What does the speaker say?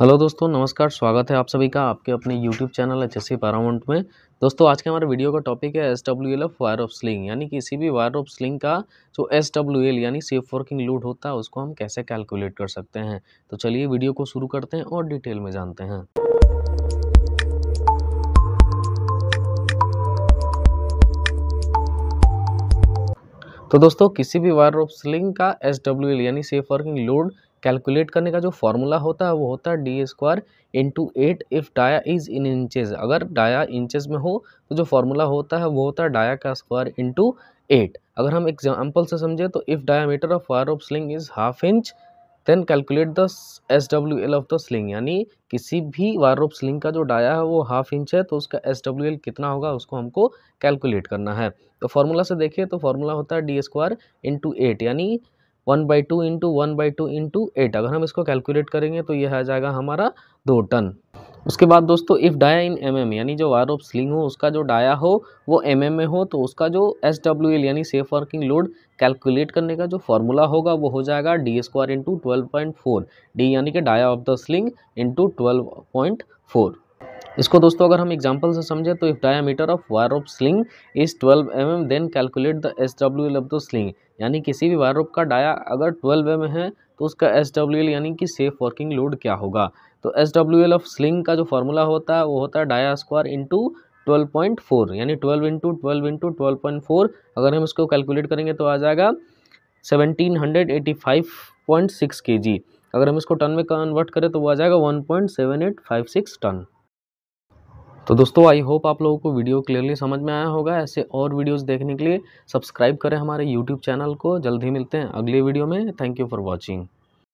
hello दोस्तों नमस्कार स्वागत है आप सभी का आपके अपने YouTube channel H S Paramount में दोस्तों आज के हमारे वीडियो का टॉपिक है S W L of wire of sling यानी किसी भी वायर ऑफ स्लिंग का जो एस डब्ल्यू एल यानी सेफ वर्किंग लूड होता है उसको हम कैसे कैलकुलेट कर सकते हैं तो चलिए वीडियो को शुरू करते हैं और डिटेल में जानते हैं तो दोस्तों किसी भी वायर ऑफ स्लिंग का एस डब्ल्यू एल यानी सेफ वर्किंग लोड कैलकुलेट करने का जो फॉर्मूला होता है वो होता है D square into eight if dia is in inches अगर डाया इंचेस में हो तो जो फॉर्मूला होता है वो होता है डाया का स्क्वायर इंटू एट अगर हम एग्जाम्पल से समझें तो if diameter of wire of sling is half inch then calculate the S W L of the sling यानी किसी भी वायर ऑफ स्लिंग का जो डाया है वो हाफ इंच है तो उसका एस डब्ल्यू एल कितना होगा उसको हमको कैलकुलेट करना है तो फॉर्मूला से देखिए तो फॉर्मूला होता है डी स्क्वायर इंटू एट यानी one by two into one by two into eight अगर हम इसको कैलकुलेट करेंगे तो यह आ जाएगा हमारा दो टन उसके बाद दोस्तों if dia in M M यानी जो वायर ऑफ स्लिंग हो उसका जो डाया हो वो एम mm में हो तो उसका जो एस डब्ल्यू एल यानी सेफ वर्किंग लोड कैलकुलेट करने का जो फार्मूला होगा वो हो जाएगा D square into twelve point four D यानी कि dia of the sling into twelve point four इसको दोस्तों अगर हम एग्जांपल से समझें तो if diameter of wire of sling is 12 M M then calculate the S W L of the sling यानी किसी भी वायर ऑफ का डाया अगर 12 एम mm है तो उसका एस डब्ल्यू एल यानी कि सेफ वर्किंग लोड क्या होगा तो S W L of sling का जो फॉर्मूला होता है वो होता है dia square into twelve point four यानी twelve into twelve into twelve point four अगर हम इसको कैलकुलेट करेंगे तो आ जाएगा seventeen hundred eighty five point six K G अगर हम इसको टन में कन्वर्ट करें तो वो आ जाएगा one point seven eight five six ton तो दोस्तों आई होप आप लोगों को वीडियो क्लियरली समझ में आया होगा ऐसे और वीडियोस देखने के लिए सब्सक्राइब करें हमारे यूट्यूब चैनल को जल्द ही मिलते हैं अगले वीडियो में थैंक यू फॉर वॉचिंग